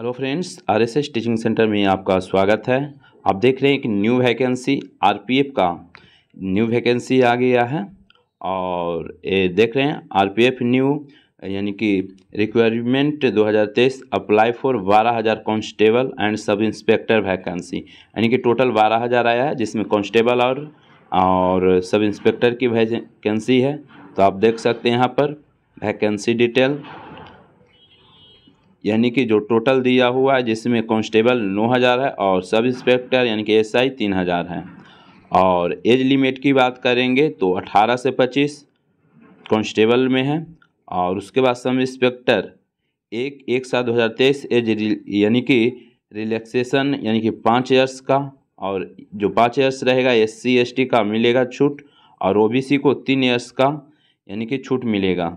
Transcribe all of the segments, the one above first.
hello friends RSS teaching centre में आपका स्वागत है आप देख रहे हैं कि न्यू वैकेंसी आरपीएफ का न्यू वैकेंसी आ गया है और ये देख रहे हैं आरपीएफ न्यू यानी कि requirement 2023 apply for 12000 constable and sub inspector vacancy यानी कि टोटल 12000 आया है जिसमें कांस्टेबल और और सब इंस्पेक्टर की वैकेंसी है तो आप देख सकते हैं यहाँ पर वैकेंसी डिटेल यानी कि जो टोटल दिया हुआ है जिसमें कांस्टेबल नौ हज़ार है और सब इंस्पेक्टर यानी कि एसआई तीन हज़ार है और एज लिमिट की बात करेंगे तो अठारह से पच्चीस कांस्टेबल में है और उसके बाद सब इंस्पेक्टर एक एक सात दो हज़ार तेईस एज यानी कि रिलैक्सेशन यानी कि पाँच ईयर्स का और जो पाँच ईयर्स रहेगा एस सी एस टी का मिलेगा छूट और ओ बी सी को तीन ईयर्स का यानी कि छूट मिलेगा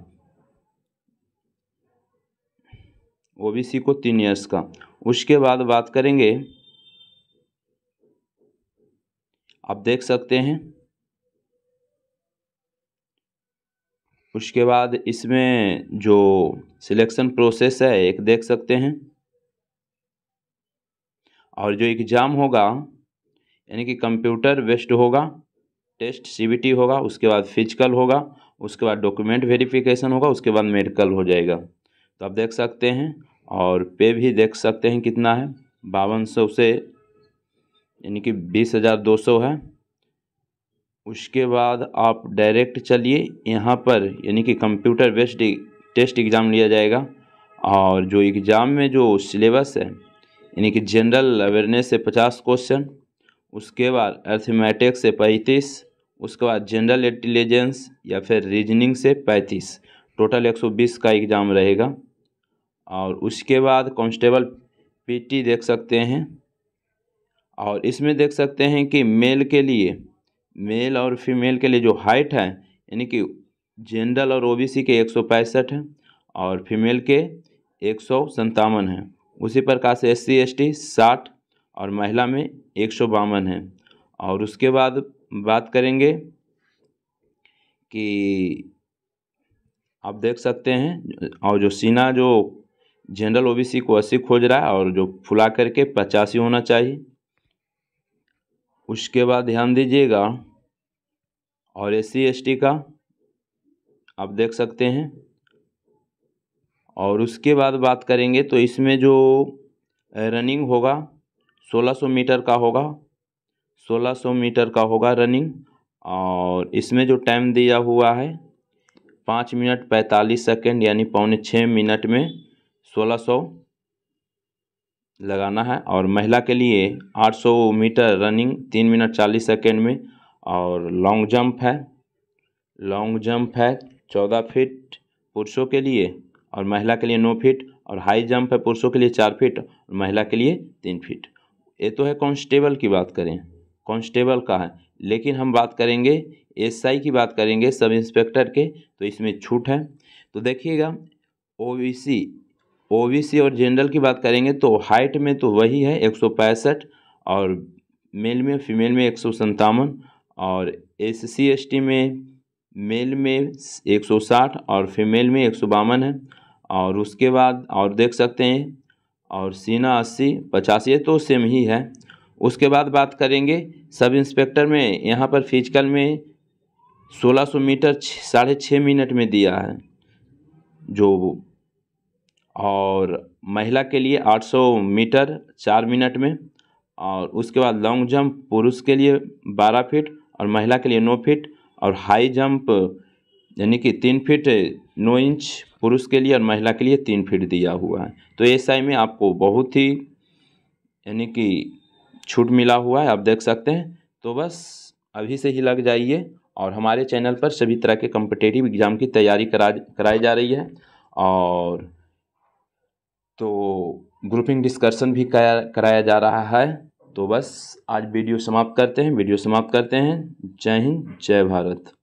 ओबीसी को तीन ईयर्स का उसके बाद बात करेंगे आप देख सकते हैं उसके बाद इसमें जो सिलेक्शन प्रोसेस है एक देख सकते हैं और जो एग्ज़ाम होगा यानी कि कंप्यूटर बेस्ड होगा टेस्ट सीबीटी होगा उसके बाद फिजिकल होगा उसके बाद डॉक्यूमेंट वेरिफिकेशन होगा उसके बाद मेडिकल हो जाएगा तो आप देख सकते हैं और पे भी देख सकते हैं कितना है बावन सौ से यानी कि बीस हज़ार दो सौ है उसके बाद आप डायरेक्ट चलिए यहाँ पर यानी कि कंप्यूटर बेस्ड टेस्ट एग्ज़ाम लिया जाएगा और जो एग्ज़ाम में जो सिलेबस है यानी कि जनरल अवेयरनेस से पचास क्वेश्चन उसके बाद अर्थमेटिक्स से पैंतीस उसके बाद जनरल इंटेलिजेंस या फिर रीजनिंग से पैंतीस टोटल एक सौ बीस का एग्ज़ाम रहेगा और उसके बाद कांस्टेबल पीटी देख सकते हैं और इसमें देख सकते हैं कि मेल के लिए मेल और फीमेल के लिए जो हाइट है यानी कि जनरल और ओबीसी के एक सौ पैंसठ है और फीमेल के एक सौ है उसी प्रकार से एस सी एस टी साठ और महिला में एक सौ बावन है और उसके बाद बात करेंगे कि आप देख सकते हैं और जो सीना जो जनरल ओबीसी को अस्सी खोज रहा है और जो फुला करके पचासी होना चाहिए उसके बाद ध्यान दीजिएगा और एस सी का आप देख सकते हैं और उसके बाद बात करेंगे तो इसमें जो रनिंग होगा 1600 मीटर का होगा 1600 मीटर का होगा रनिंग और इसमें जो टाइम दिया हुआ है पाँच मिनट पैंतालीस सेकेंड यानी पौने छः मिनट में सोलह सौ लगाना है और महिला के लिए 800 मीटर रनिंग तीन मिनट चालीस सेकेंड में और लॉन्ग जंप है लॉन्ग जंप है चौदह फीट पुरुषों के लिए और महिला के लिए नौ फीट और हाई जंप है पुरुषों के लिए चार फीट और महिला के लिए तीन फीट ये तो है कांस्टेबल की बात करें कांस्टेबल का है लेकिन हम बात करेंगे एसआई की बात करेंगे सब इंस्पेक्टर के तो इसमें छूट है तो देखिएगा ओबीसी ओबीसी और जनरल की बात करेंगे तो हाइट में तो वही है एक और मेल में फीमेल में एक और एस सी में मेल में 160 और फीमेल में एक है और उसके बाद और देख सकते हैं और सीना अस्सी पचासी तो सेम ही है उसके बाद बात करेंगे सब इंस्पेक्टर में यहाँ पर फिजिकल में 1600 मीटर साढ़े छः मिनट में दिया है जो और महिला के लिए आठ सौ मीटर चार मिनट में और उसके बाद लॉन्ग जंप पुरुष के लिए बारह फीट और महिला के लिए नौ फीट और हाई जंप यानी कि तीन फीट नौ इंच पुरुष के लिए और महिला के लिए तीन फीट दिया हुआ है तो एस आई में आपको बहुत ही यानी कि छूट मिला हुआ है आप देख सकते हैं तो बस अभी से ही लग जाइए और हमारे चैनल पर सभी तरह के कम्पिटेटिव एग्ज़ाम की तैयारी करा कराई जा रही है और तो ग्रुपिंग डिस्कशन भी कराया जा रहा है तो बस आज वीडियो समाप्त करते हैं वीडियो समाप्त करते हैं जय हिंद जय भारत